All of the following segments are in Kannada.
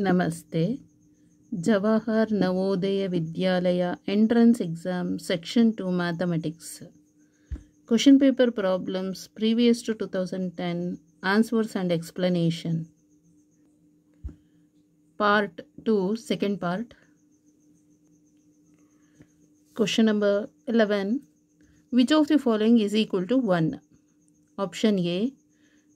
नमस्ते Jawahar Navodaya Vidyalaya entrance exam section two mathematics question paper problems previous to 2010 answers and explanation part two second part question number 11 which of the following is equal to one option A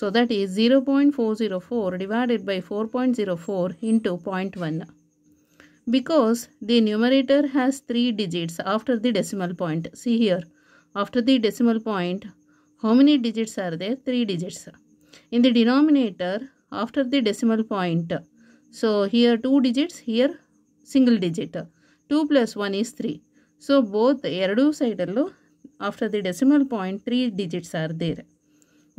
So that is 0.404 divided by 4.04 into 0.1. Because the numerator has 3 digits after the decimal point. See here, after the decimal point, how many digits are there? 3 digits. In the denominator, after the decimal point, so here 2 digits, here single digit. 2 plus 1 is 3. So both ಎರಡು side after after the decimal point three digits are there.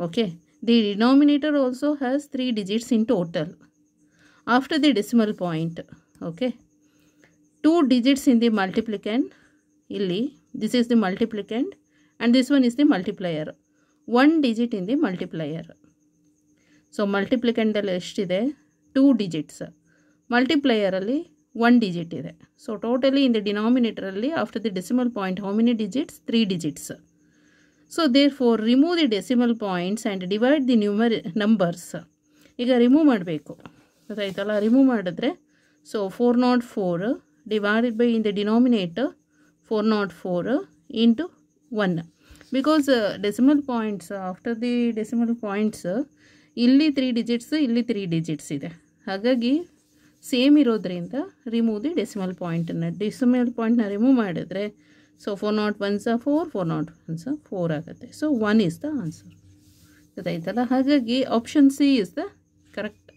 Okay. The denominator also has three digits in total after the decimal point. Okay. two digits in the multiplicand. Illi, this is the multiplicand and this one is the multiplier. one digit in the multiplier. so multiplicand so two digits. Multiplier digits one digit. so ಇದೆ totally the the denominator after the the point point many many three three okay so there four remove the decimal points and divide the number numbers ಈಗ ರಿಮೂವ್ ಮಾಡಬೇಕು ಗೊತ್ತಾಯ್ತಲ್ಲ ರಿಮೂವ್ ಮಾಡಿದ್ರೆ so four nought four divided by in the denominate four nought four into one because decimal points after the decimal points ಇಲ್ಲಿ ತ್ರೀ ಡಿಜಿಟ್ಸ್ ಇಲ್ಲಿ ತ್ರೀ ಡಿಜಿಟ್ಸ್ ಇದೆ ಹಾಗಾಗಿ ಸೇಮ್ ಇರೋದ್ರಿಂದ ರಿಮೂವ್ ದಿ ಡೆಸಿಮಲ್ ಪಾಯಿಂಟನ್ನು ಡೆಸಿಮಲ್ ಪಾಯಿಂಟ್ನ ರಿಮೂವ್ ಮಾಡಿದ್ರೆ ಸೊ ಫೋರ್ ನಾಟ್ ಒನ್ ಸ ಫೋರ್ ಫೋರ್ ನಾಟ್ ಒನ್ ಸ ಫೋರ್ ಆಗುತ್ತೆ so one is the answer ಗೊತ್ತಾಯ್ತಲ್ಲ ಹಾಗಾಗಿ option C is the correct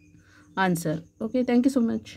answer okay thank you so much